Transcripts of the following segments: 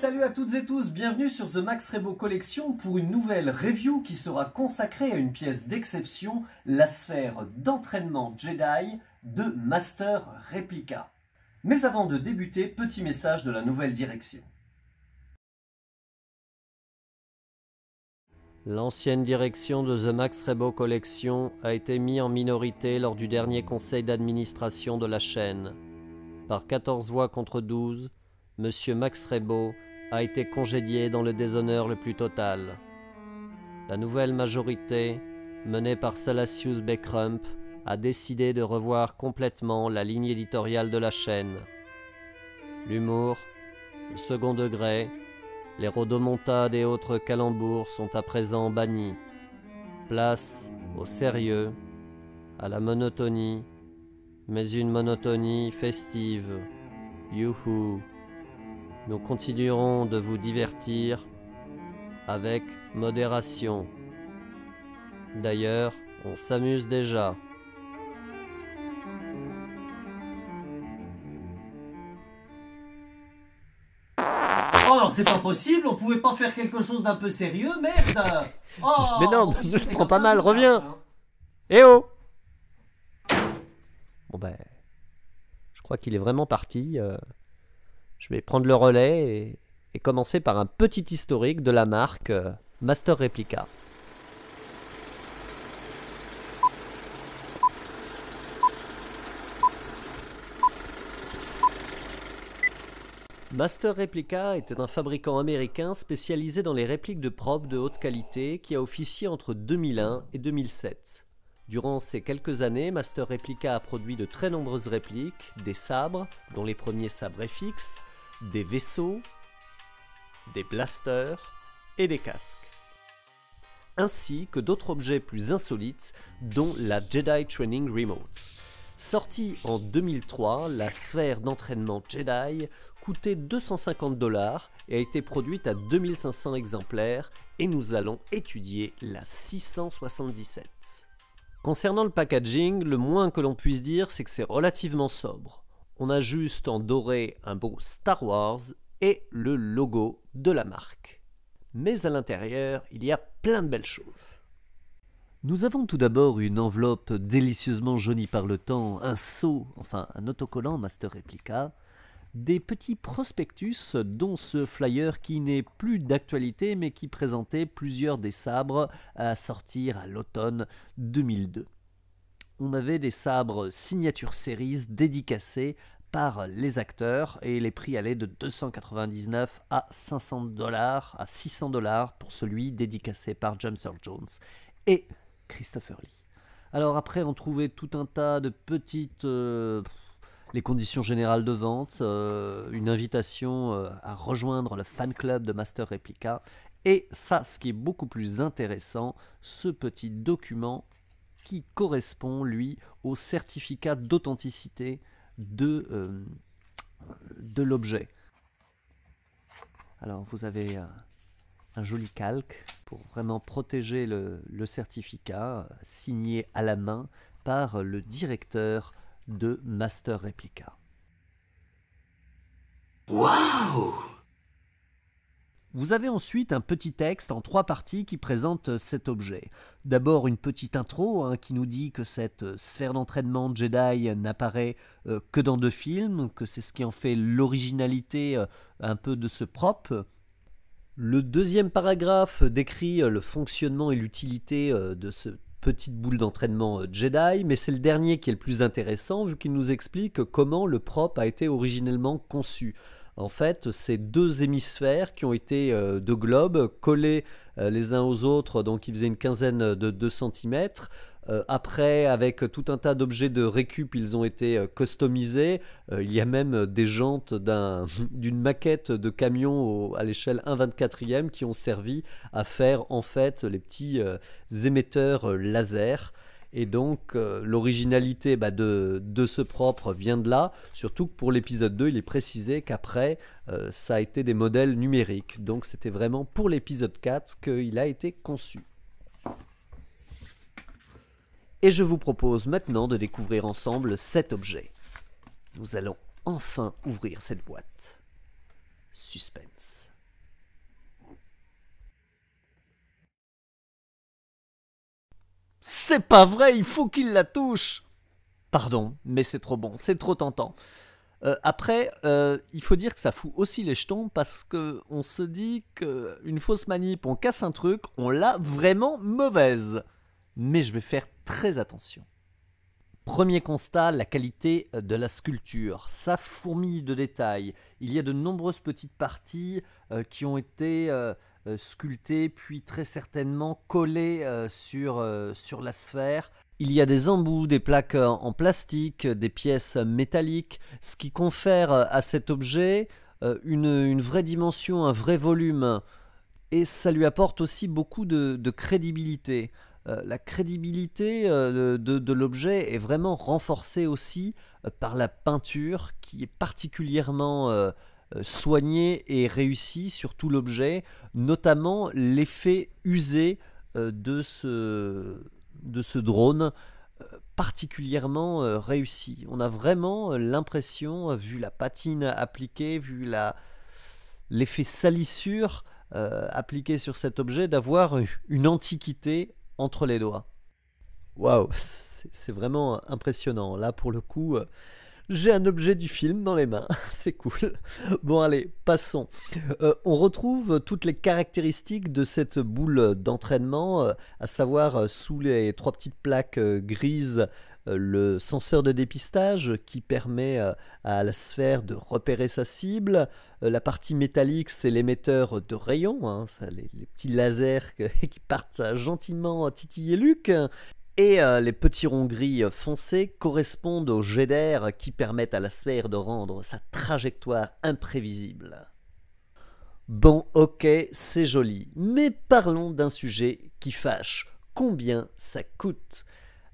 Salut à toutes et tous, bienvenue sur The Max Rebo Collection pour une nouvelle review qui sera consacrée à une pièce d'exception, la sphère d'entraînement Jedi de Master Replica. Mais avant de débuter, petit message de la nouvelle direction. L'ancienne direction de The Max Rebo Collection a été mise en minorité lors du dernier conseil d'administration de la chaîne. Par 14 voix contre 12, M. Max Rebo a été congédié dans le déshonneur le plus total. La nouvelle majorité, menée par B. Beckrump, a décidé de revoir complètement la ligne éditoriale de la chaîne. L'humour, le second degré, les rhodomontades et autres calembours sont à présent bannis. Place au sérieux, à la monotonie, mais une monotonie festive. Youhou! Nous continuerons de vous divertir avec modération. D'ailleurs, on s'amuse déjà. Oh non, c'est pas possible, on pouvait pas faire quelque chose d'un peu sérieux, merde oh, Mais non, je te prends pas mal, reviens hein. Eh oh Bon ben, je crois qu'il est vraiment parti. Euh je vais prendre le relais et, commencer par un petit historique de la marque euh, Master Replica. Master Replica était un fabricant américain spécialisé dans les répliques de propres de haute qualité qui a officié entre 2001 et 2007. Durant ces quelques années, Master Replica a produit de très nombreuses répliques, des sabres, dont les premiers sabres fixes, des vaisseaux, des blasters et des casques ainsi que d'autres objets plus insolites, dont la Jedi Training Remote. Sortie en 2003, la sphère d'entraînement Jedi coûtait 250 dollars et a été produite à 2500 exemplaires et nous allons étudier la 677. Concernant le packaging, le moins que l'on puisse dire, c'est que c'est relativement sobre. On a juste en doré un beau Star Wars et le logo de la marque. Mais à l'intérieur, il y a plein de belles choses. Nous avons tout d'abord une enveloppe délicieusement jaunie par le temps, un seau, enfin un autocollant Master Replica, des petits prospectus, dont ce flyer qui n'est plus d'actualité mais qui présentait plusieurs des sabres à sortir à l'automne 2002. On avait des sabres signature series dédicacés par les acteurs et les prix allaient de 299 à 500 dollars à 600 dollars pour celui dédicacé par James Earl Jones et Christopher Lee. Alors après on trouvait tout un tas de petites euh, les conditions générales de vente, euh, une invitation euh, à rejoindre le fan club de Master Replica, et ça, ce qui est beaucoup plus intéressant, ce petit document qui correspond, lui, au certificat d'authenticité de, euh, de l'objet. Alors, vous avez un joli calque pour vraiment protéger le, le certificat signé à la main par le directeur de Master Replica. Waouh vous avez ensuite un petit texte en trois parties qui présente cet objet. D'abord une petite intro hein, qui nous dit que cette sphère d'entraînement Jedi n'apparaît euh, que dans deux films, que c'est ce qui en fait l'originalité euh, un peu de ce propre. Le deuxième paragraphe décrit euh, le fonctionnement et l'utilité de ce petite boule d'entraînement euh, Jedi, mais c'est le dernier qui est le plus intéressant vu qu'il nous explique comment le prop a été originellement conçu. En fait, c'est deux hémisphères qui ont été euh, deux globes collés euh, les uns aux autres, donc ils faisaient une quinzaine de, centimètres, euh, après, avec tout un tas d'objets de récup, ils ont été euh, customisés. Euh, il y a même des jantes d'une maquette de camion à l'échelle 1 24e qui ont servi à faire en fait les petits émetteurs laser. Et donc l'originalité bah, de, ce propre vient de là, surtout que pour l'épisode 2, il est précisé qu'après, ça a été des modèles numériques. Donc c'était vraiment pour l'épisode 4 qu'il a été conçu et je vous propose maintenant de découvrir ensemble cet objet. Nous allons enfin ouvrir cette boîte. Suspense. C'est pas vrai, il faut qu'il la touche Pardon, mais c'est trop bon, c'est trop tentant. Euh, après, euh, il faut dire que ça fout aussi les jetons parce que on se dit qu'une fausse manip, on casse un truc, on l'a vraiment mauvaise. Mais je vais faire très attention. Premier constat, la qualité euh, de la sculpture. Ça fourmille de détails. Il y a de nombreuses petites parties euh, qui ont été euh, sculptées, puis très certainement collées sur, la sphère. Il y a des embouts, des plaques en plastique, des pièces métalliques, ce qui confère à cet objet une, vraie dimension, un vrai volume. Et ça lui apporte aussi beaucoup de crédibilité. Euh, la crédibilité euh, de, l'objet est vraiment renforcée aussi euh, par la peinture qui est particulièrement soignée et réussie sur tout l'objet, notamment l'effet usé de ce, drone particulièrement réussi. On a vraiment l'impression, vu la patine appliquée, vu l'effet salissure, appliqué sur cet objet d'avoir une antiquité entre les doigts. Waouh, c'est vraiment impressionnant. Là, pour le coup, euh, j'ai un objet du film dans les mains. C'est cool. Bon, allez, passons. Euh, on retrouve toutes les caractéristiques de cette boule d'entraînement, euh, à savoir sous les trois petites plaques grises euh, le senseur de dépistage qui permet euh, à la sphère de repérer sa cible. Euh, la partie métallique, c'est l'émetteur de rayons, hein, les, petits lasers qui partent gentiment titiller Luc. Et les petits ronds gris foncés correspondent aux jets d'air qui permettent à la sphère de rendre sa trajectoire imprévisible. Bon, ok, c'est joli, mais parlons d'un sujet qui fâche. Combien ça coûte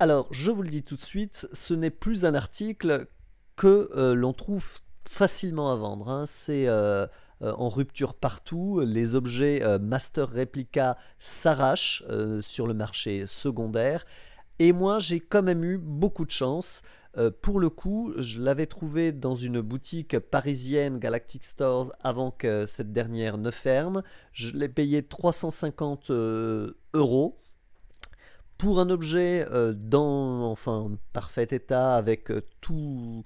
alors, je vous le dis tout de suite, ce n'est plus un article que euh, l'on trouve facilement à vendre. Hein. C'est euh, euh, en rupture partout. Les objets Master Replica s'arrachent sur le marché secondaire. Et moi, j'ai quand même eu beaucoup de chance. pour le coup, je l'avais trouvé dans une boutique parisienne Galactic Stores avant que cette dernière ne ferme. Je l'ai payé 350 euros pour un objet euh, dans enfin parfait état avec euh, tous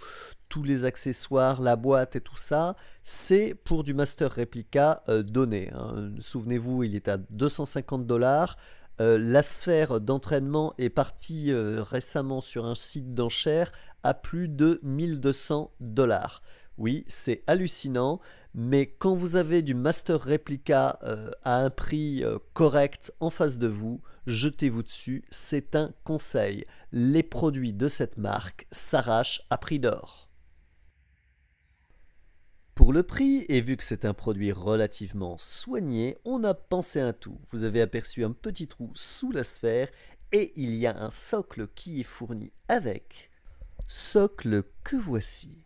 les accessoires, la boîte et tout ça, c'est pour du master réplica euh, donné. Hein. Souvenez-vous, il est à 250 dollars. la sphère d'entraînement est partie récemment sur un site d'enchères à plus de 1200 dollars. Oui, c'est hallucinant. Mais quand vous avez du master réplica euh, à un prix euh, correct en face de vous, jetez-vous dessus, c'est un conseil. Les produits de cette marque s'arrachent à prix d'or. Pour le prix, et vu que c'est un produit relativement soigné, on a pensé à tout. Vous avez aperçu un petit trou sous la sphère et il y a un socle qui est fourni avec. Socle que voici.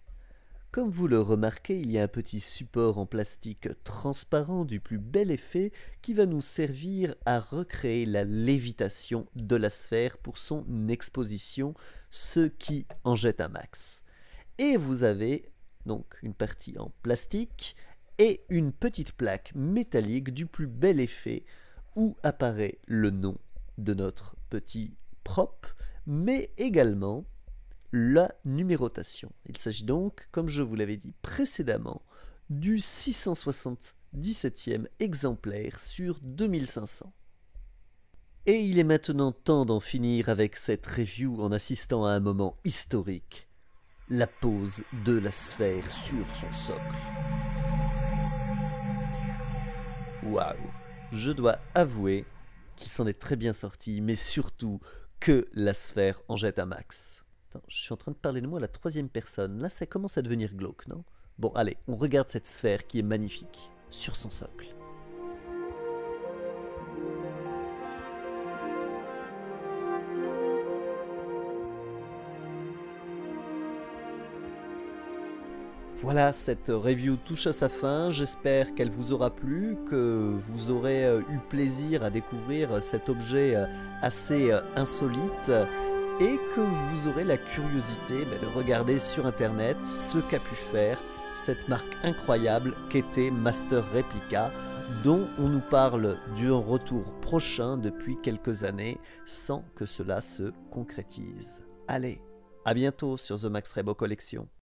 Comme vous le remarquez, il y a un petit support en plastique transparent du plus bel effet qui va nous servir à recréer la lévitation de la sphère pour son exposition, ce qui en jette un max. Et vous avez donc une partie en plastique et une petite plaque métallique du plus bel effet où apparaît le nom de notre petit prop, mais également la numérotation. Il s'agit donc, comme je vous l'avais dit précédemment, du 677e exemplaire sur 2500. Et il est maintenant temps d'en finir avec cette review en assistant à un moment historique, la pose de la sphère sur son socle. Waouh Je dois avouer qu'il s'en est très bien sorti, mais surtout que la sphère en jette un max je suis en train de parler de moi à la troisième personne. Là, ça commence à devenir glauque, non Bon, allez, on regarde cette sphère qui est magnifique, sur son socle. Voilà, cette review touche à sa fin, j'espère qu'elle vous aura plu, que vous aurez euh, eu plaisir à découvrir euh, cet objet euh, assez insolite et que vous aurez la curiosité ben, de regarder sur internet ce qu'a pu faire cette marque incroyable qu'était Master Replica dont on nous parle du retour prochain depuis quelques années sans que cela se concrétise. Allez, à bientôt sur The Max Rebo Collection.